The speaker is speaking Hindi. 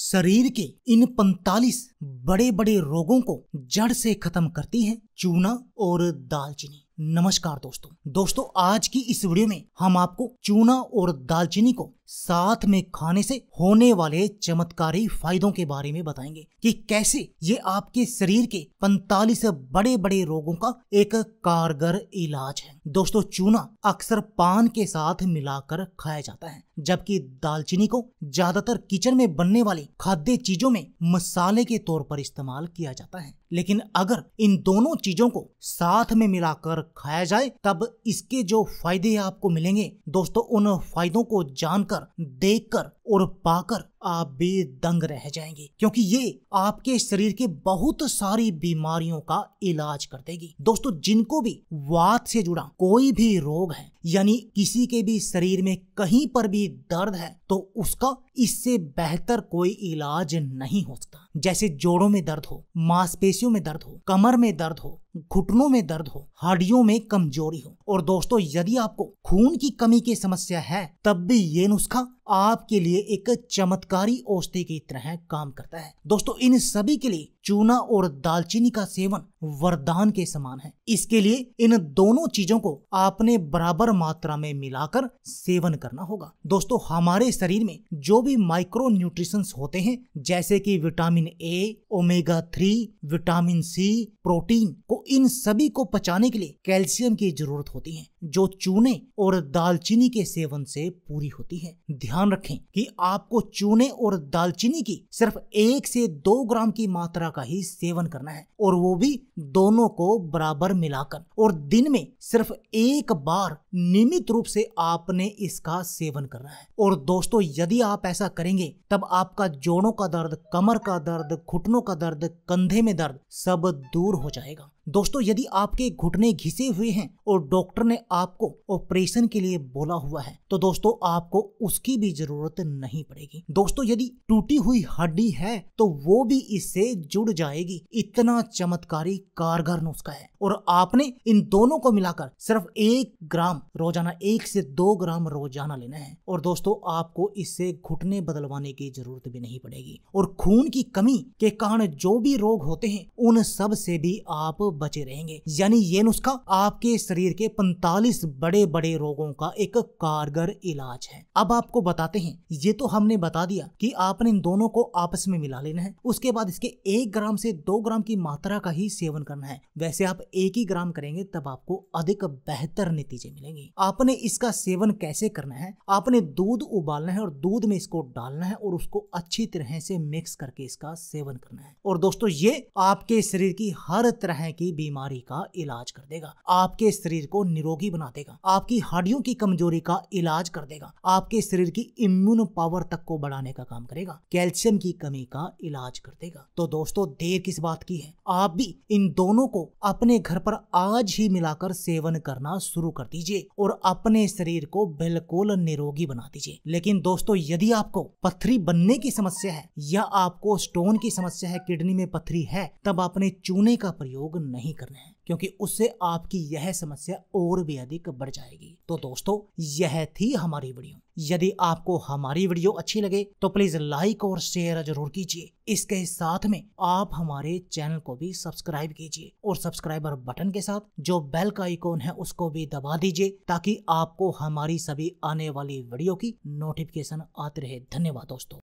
शरीर के इन 45 बड़े बड़े रोगों को जड़ से खत्म करती है चूना और दालचीनी नमस्कार दोस्तों दोस्तों आज की इस वीडियो में हम आपको चूना और दालचीनी को साथ में खाने से होने वाले चमत्कारी फायदों के बारे में बताएंगे कि कैसे ये आपके शरीर के 45 बड़े बड़े रोगों का एक कारगर इलाज है दोस्तों चूना अक्सर पान के साथ मिलाकर खाया जाता है जबकि दालचीनी को ज्यादातर किचन में बनने वाली खाद्य चीजों में मसाले के तौर पर इस्तेमाल किया जाता है लेकिन अगर इन दोनों चीजों को साथ में मिलाकर खाया जाए तब इसके जो फायदे आपको मिलेंगे दोस्तों उन फायदों को जानकर देखकर और पाकर आप भी दंग रह जाएंगे क्योंकि ये आपके शरीर के बहुत सारी बीमारियों का इलाज कर देगी दोस्तों जिनको भी वात से जुड़ा कोई भी रोग है यानी किसी के भी शरीर में कहीं पर भी दर्द है तो उसका इससे बेहतर कोई इलाज नहीं हो सकता जैसे जोड़ों में दर्द हो मांसपेशियों में दर्द हो कमर में दर्द हो घुटनों में दर्द हो हड्डियों में कमजोरी हो और दोस्तों यदि आपको खून की कमी की समस्या है तब भी ये नुस्खा आपके लिए एक चमत्कारी औषधि की तरह काम करता है दोस्तों इन सभी के लिए चूना और दालचीनी का सेवन वरदान के समान है इसके लिए इन दोनों चीजों को आपने बराबर मात्रा में मिलाकर सेवन करना होगा दोस्तों हमारे शरीर में जो भी माइक्रो न्यूट्रिशन होते हैं जैसे कि vitamin A omega three vitamin C protein को इन सभी को पचाने के लिए कैल्शियम की जरूरत होती है जो चूने और दालचीनी के सेवन से पूरी होती है ध्यान रखें कि आपको चूने और दालचीनी की सिर्फ एक से दो ग्राम की मात्रा मात्रा का ही सेवन करना है और वो भी दोनों को बराबर मिलाकर और दिन में सिर्फ एक बार नियमित रूप से आपने इसका सेवन करना है और दोस्तों यदि आप ऐसा करेंगे तब आपका जोड़ों का दर्द कमर का दर्द घुटनों का दर्द कंधे में दर्द सब दूर हो जाएगा दोस्तों यदि आपके घुटने घिसे हुए हैं और डॉक्टर ने आपको ऑपरेशन के लिए बोला हुआ है तो दोस्तों आपको उसकी भी जरूरत नहीं पड़ेगी दोस्तों यदि टूटी हुई हड्डी है तो वो भी इससे जुड़ जाएगी इतना चमत्कारी कारगर नुस्खा है और आपने इन दोनों को मिलाकर सिर्फ एक ग्राम रोजाना एक से दो ग्राम रोजाना लेना है और दोस्तों आपको इससे घुटने बदलवाने की जरूरत भी नहीं पड़ेगी और खून की कमी के कारण जो भी रोग होते हैं उन सब से भी आप बचे रहेंगे यानी ये नुस्खा आपके शरीर के 45 बड़े बड़े रोगों का एक कारगर इलाज है अब आपको बताते हैं ये तो हमने बता दिया कि आपने इन दोनों को आपस में मिला लेना है उसके बाद इसके एक ग्राम से दो ग्राम की मात्रा का ही सेवन करना है वैसे आप एक ही ग्राम करेंगे तब आपको अधिक बेहतर नतीजे मिलेंगे आपने इसका सेवन कैसे करना है आपने दूध उबालना है और दूध में इसको डालना है और उसको अच्छी तरह से मिक्स करके इसका सेवन करना है और दोस्तों ये आपके शरीर की हर तरह की बीमारी का इलाज कर देगा आपके शरीर को निरोगी बना देगा आपकी हड्डियों की कमजोरी का इलाज कर देगा आपके शरीर की इम्यून पावर तक को बढ़ाने का काम करेगा कैल्शियम की कमी का इलाज कर देगा तो दोस्तों देर किस बात की है आप भी इन दोनों को अपने घर पर आज ही मिलाकर सेवन करना शुरू कर दीजिए और अपने शरीर को बिल्कुल निरोगी बना दीजिए लेकिन दोस्तों यदि आपको पथरी बनने की समस्या है या आपको स्टोन की समस्या है किडनी में पथरी है तब आपने चूने का प्रयोग नहीं करने हैं क्योंकि उससे आपकी यह समस्या और भी अधिक बढ़ जाएगी तो दोस्तों यह थी हमारी वीडियो यदि आपको हमारी वीडियो अच्छी लगे तो प्लीज लाइक और शेयर जरूर कीजिए इसके साथ में आप हमारे चैनल को भी सब्सक्राइब कीजिए और सब्सक्राइबर बटन के साथ जो बेल का आइकॉन है उसको भी दबा दीजिए ताकि आपको हमारी सभी आने वाली वीडियो की नोटिफिकेशन आते रहे धन्यवाद दोस्तों